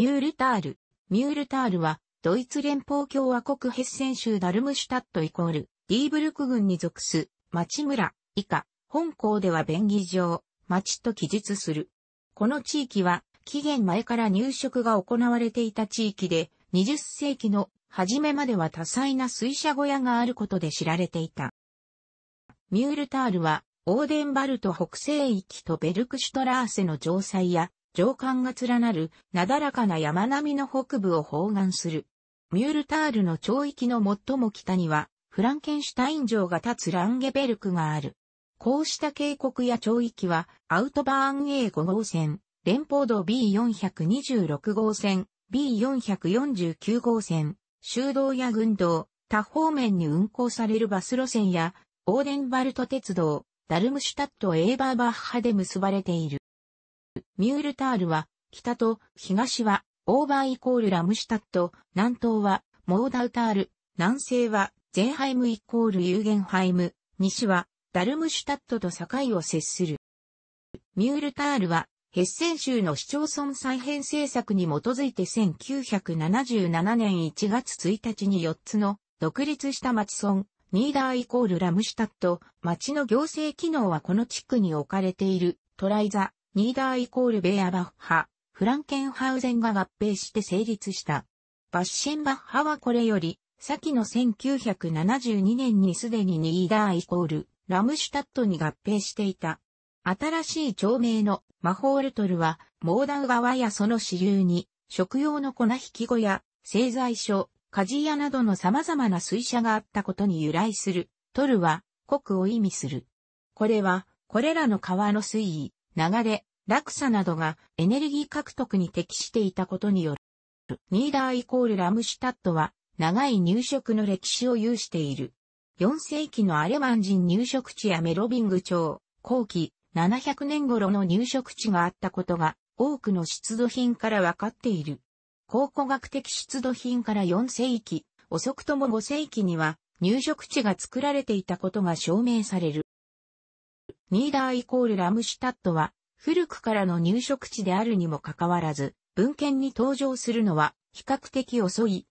ミュールタール。ミュールタールは、ドイツ連邦共和国ヘッセン州ダルムシュタットイコール、ディーブルク郡に属す、町村、以下、本校では便宜上、町と記述する。この地域は、期限前から入植が行われていた地域で、20世紀の初めまでは多彩な水車小屋があることで知られていた。ミュールタールは、オーデンバルト北西域とベルクシュトラーセの城塞や上巻が連なる、なだらかな山並みの北部を包含する。ミュールタールの町域の最も北には、フランケンシュタイン城が立つランゲベルクがある。こうした渓谷や町域は、アウトバーン A5 号線、連邦道 B426 号線、B449 号線、修道や軍道、他方面に運行されるバス路線や、オーデンバルト鉄道、ダルムシュタット・エーバーバッハで結ばれている。ミュールタールは、北と東はオーバーイコールラムシュタット、南東はモーダウタール、南西はゼンハイムイコールユーゲンハイム、西はダルムシュタットと境を接する。ミュールタールは、ヘッセン州の市町村再編政策に基づいて1977年1月1日に4つの独立した町村、ニーダーイコールラムシュタット、町の行政機能はこの地区に置かれている、トライザ、ニーダーイコールベアバッハ、フランケンハウゼンが合併して成立した。バッシンバッハはこれより、先の1972年にすでにニーダーイコール、ラムシュタットに合併していた。新しい町名のマホールトルは、モーダウ川やその支流に、食用の粉引き小や、製材所、鍛冶屋などの様々な水車があったことに由来する。トルは、国を意味する。これは、これらの川の水位、流れ、落差などがエネルギー獲得に適していたことによる。ニーダーイコールラムシュタットは長い入植の歴史を有している。4世紀のアレマン人入植地やメロビング町、後期700年頃の入植地があったことが多くの出土品からわかっている。考古学的出土品から4世紀、遅くとも5世紀には入植地が作られていたことが証明される。ニーダーイコールラムシュタットは、古くからの入植地であるにもかかわらず、文献に登場するのは比較的遅い。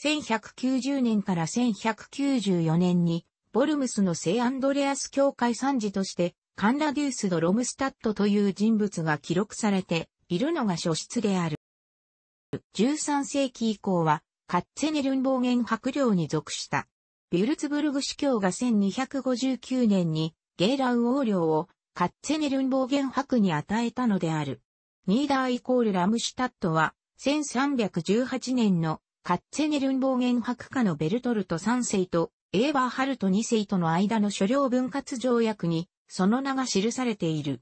1190年から1194年に、ボルムスの聖アンドレアス教会参事として、カンラデュース・ド・ロムスタットという人物が記録されているのが書出である。13世紀以降は、カッツェネルン暴言白領に属した。ビュルツブルグ司教が1259年にゲーラン王領をカッツェネルンボーゲン伯に与えたのである。ニーダーイコールラムシュタットは、1318年のカッツェネルンボーゲン伯下のベルトルト3世とエーバーハルト2世との間の所領分割条約に、その名が記されている。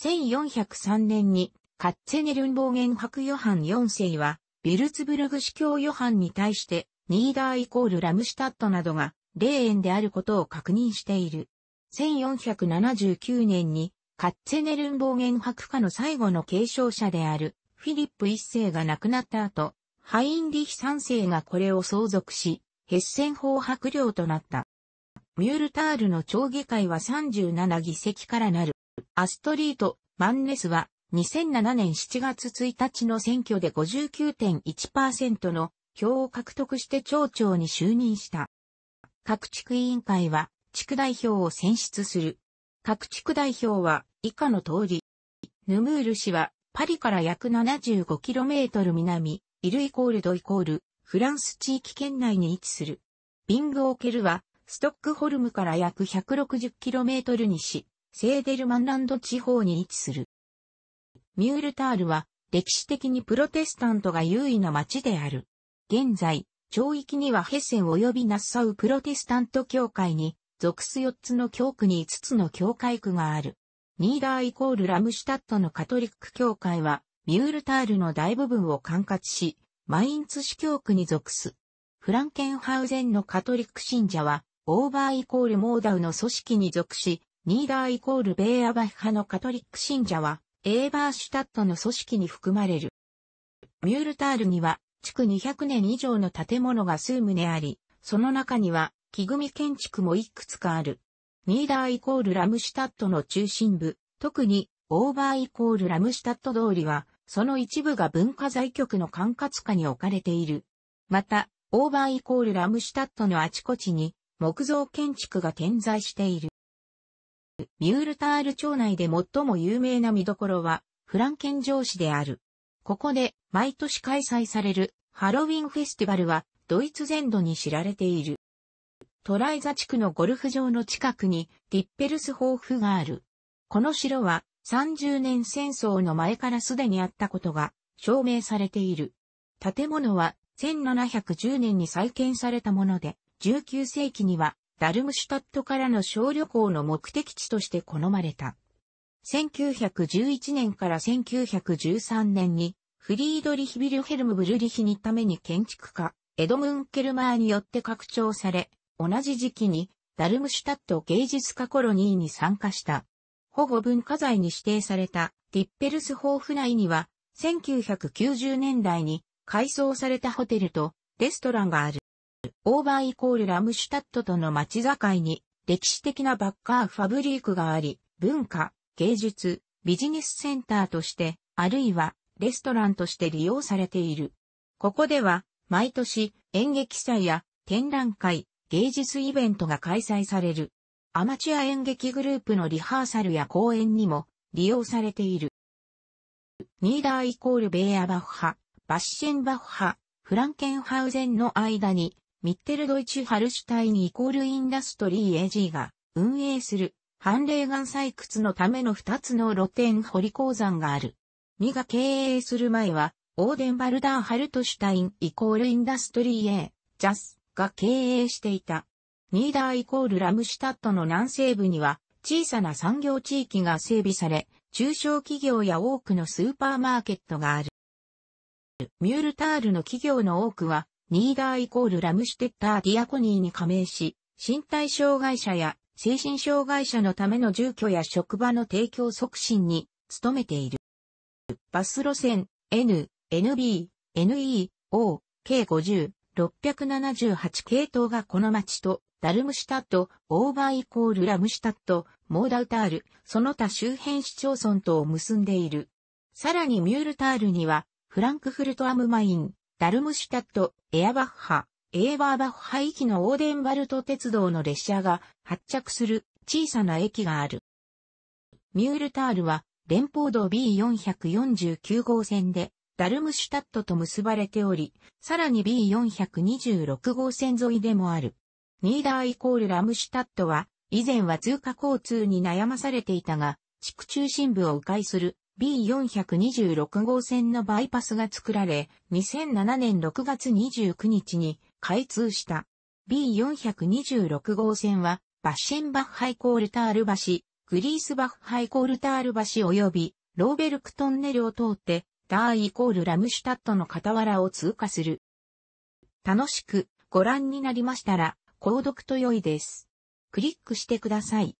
1403年に、カッツェネルンボーゲン伯ヨハン4世は、ビルツブルグ司教ヨハンに対して、ニーダーイコールラムシュタットなどが、霊園であることを確認している。1479年にカッツェネルン暴言白化博の最後の継承者であるフィリップ一世が亡くなった後、ハインリヒ三世がこれを相続し、ヘッセン法白領となった。ミュールタールの町議会は37議席からなる。アストリート・マンネスは2007年7月1日の選挙で59.1%の票を獲得して町長に就任した。各地区委員会は地区代表を選出する。各地区代表は以下の通り。ヌムール市はパリから約 75km 南、イルイコールドイコール、フランス地域圏内に位置する。ビングオーケルは、ストックホルムから約 160km 西、セーデルマンランド地方に位置する。ミュールタールは、歴史的にプロテスタントが優位な町である。現在、町域にはヘッセン及びナッサウプロテスタント教会に属す4つの教区に5つの教会区がある。ニーダーイコールラムシュタットのカトリック教会は、ミュールタールの大部分を管轄し、マインツ市教区に属す。フランケンハウゼンのカトリック信者は、オーバーイコールモーダウの組織に属し、ニーダーイコールベーアバッハのカトリック信者は、エーバーシュタットの組織に含まれる。ミュールタールには、築200年以上の建物が数棟あり、その中には、木組建築もいくつかある。ニーダーイコールラムシュタットの中心部、特にオーバーイコールラムシュタット通りは、その一部が文化財局の管轄下に置かれている。また、オーバーイコールラムシュタットのあちこちに木造建築が点在している。ミュールタール町内で最も有名な見どころは、フランケン城市である。ここで毎年開催されるハロウィンフェスティバルはドイツ全土に知られている。トライザ地区のゴルフ場の近くにディッペルスホーフがある。この城は30年戦争の前からすでにあったことが証明されている。建物は1710年に再建されたもので、19世紀にはダルムシュタットからの小旅行の目的地として好まれた。1911年から1913年にフリードリヒ・ビルヘルム・ブルリヒにために建築家、エドムン・ケルマーによって拡張され、同じ時期にダルムシュタット芸術家コロニーに参加した。保護文化財に指定されたディッペルスホーフ内には1990年代に改装されたホテルとレストランがある。オーバーイコールラムシュタットとの街境に歴史的なバッカーファブリークがあり、文化、芸術、ビジネスセンターとして、あるいはレストランとして利用されている。ここでは毎年演劇祭や展覧会、芸術イベントが開催される。アマチュア演劇グループのリハーサルや公演にも利用されている。ニーダーイコールベーアバッハ、バッシェンバッハ、フランケンハウゼンの間に、ミッテルドイチハルシュタインイコールインダストリー AG が運営する、ハンレーガン採掘のための2つの露天掘り鉱山がある。2が経営する前は、オーデンバルダー・ハルトシュタインイコールインダストリー A、ジャス、が経営していた。ニーダーイコールラムシュタットの南西部には小さな産業地域が整備され、中小企業や多くのスーパーマーケットがある。ミュールタールの企業の多くは、ニーダーイコールラムシュテッターディアコニーに加盟し、身体障害者や精神障害者のための住居や職場の提供促進に努めている。バス路線 N、NB、NE、O、K50、678系統がこの町と、ダルムシュタット、オーバーイコールラムシュタット、モーダウタール、その他周辺市町村とを結んでいる。さらにミュールタールには、フランクフルトアムマイン、ダルムシュタット、エアバッハ、エーバーバッハ行きのオーデンバルト鉄道の列車が発着する小さな駅がある。ミュールタールは連邦道 B449 号線でダルムシュタットと結ばれており、さらに B426 号線沿いでもある。ニーダーイコールラムシュタットは、以前は通過交通に悩まされていたが、地区中心部を迂回する B426 号線のバイパスが作られ、2007年6月29日に開通した。B426 号線は、バッシェンバッハイコールタール橋、グリースバッハイコールタール橋及び、ローベルクトンネルを通って、ダーイコールラムシュタットの傍らを通過する。楽しくご覧になりましたら、購読と良いです。クリックしてください。